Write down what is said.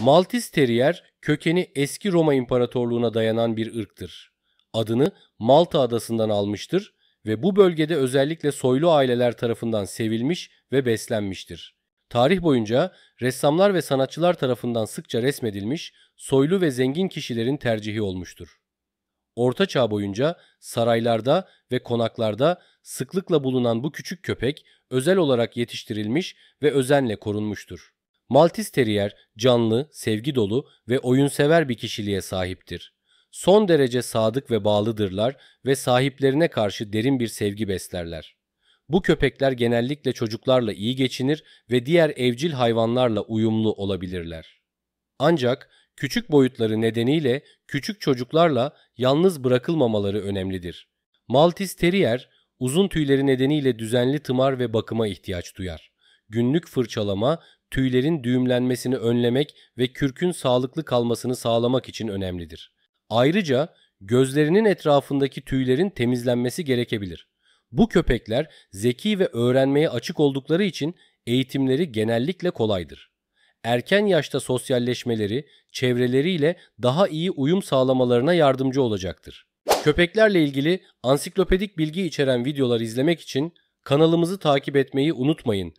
Maltis Terrier kökeni eski Roma İmparatorluğu'na dayanan bir ırktır. Adını Malta adasından almıştır ve bu bölgede özellikle soylu aileler tarafından sevilmiş ve beslenmiştir. Tarih boyunca ressamlar ve sanatçılar tarafından sıkça resmedilmiş, soylu ve zengin kişilerin tercihi olmuştur. Orta Çağ boyunca saraylarda ve konaklarda sıklıkla bulunan bu küçük köpek özel olarak yetiştirilmiş ve özenle korunmuştur. Maltis Terrier canlı, sevgi dolu ve oyunsever bir kişiliğe sahiptir. Son derece sadık ve bağlıdırlar ve sahiplerine karşı derin bir sevgi beslerler. Bu köpekler genellikle çocuklarla iyi geçinir ve diğer evcil hayvanlarla uyumlu olabilirler. Ancak küçük boyutları nedeniyle küçük çocuklarla yalnız bırakılmamaları önemlidir. Maltis Terrier uzun tüyleri nedeniyle düzenli tımar ve bakıma ihtiyaç duyar. Günlük fırçalama tüylerin düğümlenmesini önlemek ve kürkün sağlıklı kalmasını sağlamak için önemlidir. Ayrıca gözlerinin etrafındaki tüylerin temizlenmesi gerekebilir. Bu köpekler zeki ve öğrenmeye açık oldukları için eğitimleri genellikle kolaydır. Erken yaşta sosyalleşmeleri, çevreleriyle daha iyi uyum sağlamalarına yardımcı olacaktır. Köpeklerle ilgili ansiklopedik bilgi içeren videolar izlemek için kanalımızı takip etmeyi unutmayın